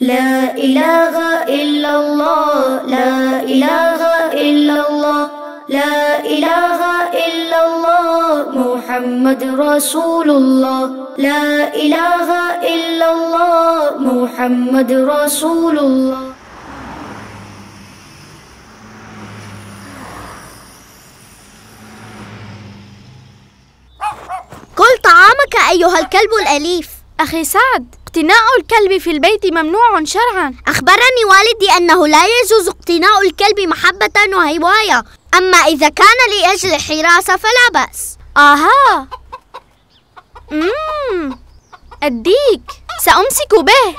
لا إله إلا الله لا إله إلا الله لا إله إلا الله محمد رسول الله لا إله إلا الله محمد رسول الله كل طعامك أيها الكلب الأليف أخي سعد اقتناء الكلب في البيت ممنوع شرعا أخبرني والدي أنه لا يجوز اقتناء الكلب محبة وهواية أما إذا كان لأجل الحراسة فلا بأس آها مم. الديك سأمسك به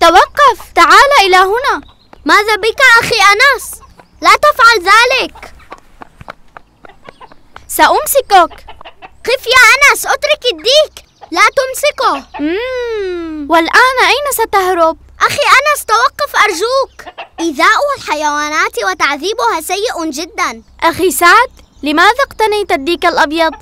توقف تعال إلى هنا ماذا بك أخي أنس؟ لا تفعل ذلك سأمسكك قف يا أنس أترك الديك لا تمسكه مم. والآن أين ستهرب؟ أخي أنس توقف أرجوك إيذاء الحيوانات وتعذيبها سيء جدا أخي سعد لماذا اقتنيت الديك الأبيض؟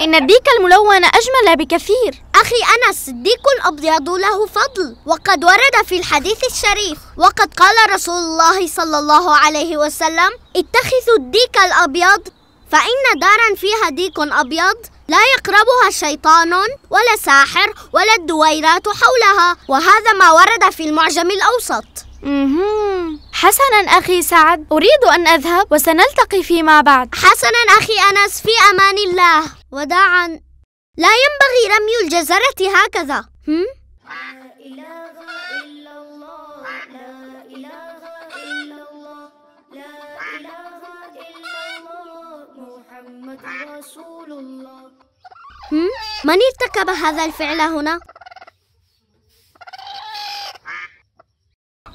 إن الديك الملون أجمل بكثير أخي أنس الديك الأبيض له فضل وقد ورد في الحديث الشريف وقد قال رسول الله صلى الله عليه وسلم اتخذوا الديك الأبيض فإن دارا فيها ديك أبيض لا يقربها شيطان ولا ساحر ولا الدويرات حولها وهذا ما ورد في المعجم الأوسط حسنا أخي سعد أريد أن أذهب وسنلتقي فيما بعد حسنا أخي أنس في أمان الله وداعا لا ينبغي رمي الجزرة هكذا هم؟ من ارتكب هذا الفعل هنا؟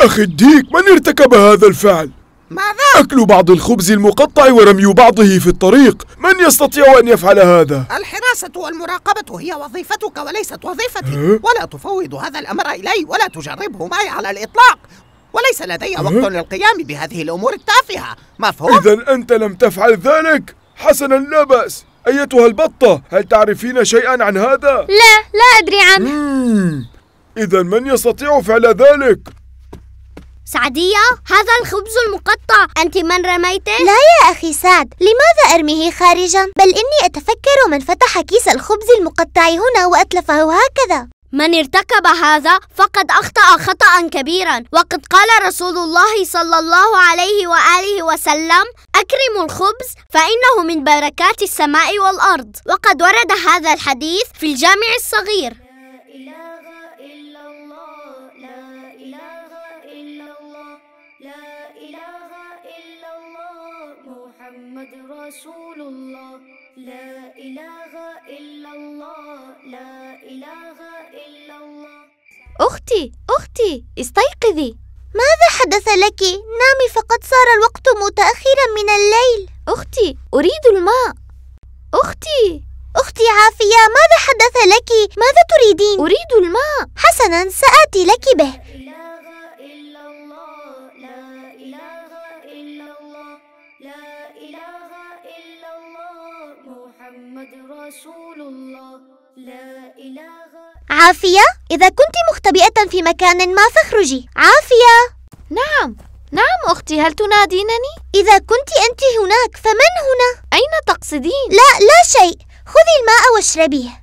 أخي الديك من ارتكب هذا الفعل؟ ماذا؟ أكل بعض الخبز المقطع ورمي بعضه في الطريق من يستطيع أن يفعل هذا؟ الحراسة والمراقبة هي وظيفتك وليست وظيفتي ولا تفوض هذا الأمر إلي ولا تجربه معي على الإطلاق وليس لدي وقت للقيام بهذه الأمور التافهة مفهوم؟ إذا أنت لم تفعل ذلك؟ حسنا لا بأس أيتها البطة هل تعرفين شيئا عن هذا؟ لا لا أدري عنه إذا من يستطيع فعل ذلك؟ سعدية هذا الخبز المقطع أنت من رميته؟ لا يا أخي سعد لماذا أرميه خارجا؟ بل إني أتفكر من فتح كيس الخبز المقطع هنا وأتلفه هكذا من ارتكب هذا فقد أخطأ خطأ كبيرا وقد قال رسول الله صلى الله عليه وآله وسلم أكرموا الخبز فإنه من بركات السماء والأرض وقد ورد هذا الحديث في الجامع الصغير محمد رسول الله لا إله أختي أختي استيقظي ماذا حدث لك؟ نامي فقد صار الوقت متأخرا من الليل أختي أريد الماء أختي أختي عافية ماذا حدث لك؟ ماذا تريدين؟ أريد الماء حسنا سآتي لك به محمد رسول الله لا عافية إذا كنت مختبئة في مكان ما فاخرجي عافية نعم نعم أختي هل تنادينني؟ إذا كنت أنت هناك فمن هنا؟ أين تقصدين؟ لا لا شيء خذي الماء واشربيه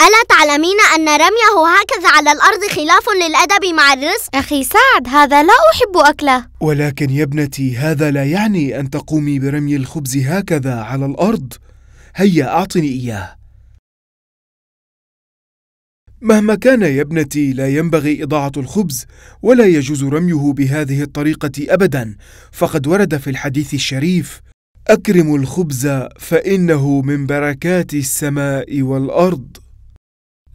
ألا تعلمين أن رميه هكذا على الأرض خلاف للأدب مع الرزق؟ أخي سعد هذا لا أحب أكله ولكن يا ابنتي هذا لا يعني أن تقومي برمي الخبز هكذا على الأرض هيا أعطني إياه مهما كان يا ابنتي لا ينبغي إضاعة الخبز ولا يجوز رميه بهذه الطريقة أبدا فقد ورد في الحديث الشريف أكرم الخبز فإنه من بركات السماء والأرض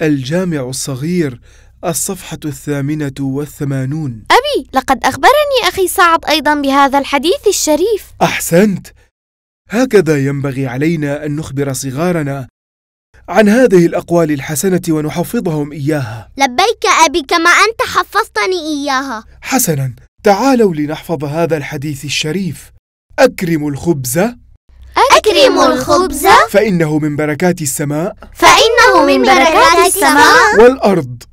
الجامع الصغير الصفحة الثامنة والثمانون أبي لقد أخبرني أخي سعد أيضا بهذا الحديث الشريف أحسنت هكذا ينبغي علينا أن نخبر صغارنا عن هذه الأقوال الحسنة ونحفظهم إياها لبيك أبي كما أنت حفظتني إياها حسنا تعالوا لنحفظ هذا الحديث الشريف أكرموا الخبز أكرموا الخبز فإنه من بركات السماء فإن الله من بركات السماء والأرض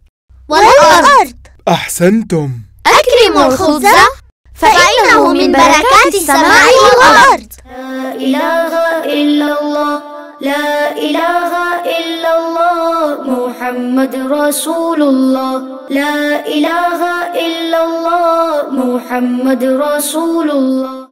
والأرض أحسنتم أكرموا الخبز فإنه من بركات السماء والأرض لا إله إلا الله لا إله إلا الله محمد رسول الله لا إله إلا الله محمد رسول الله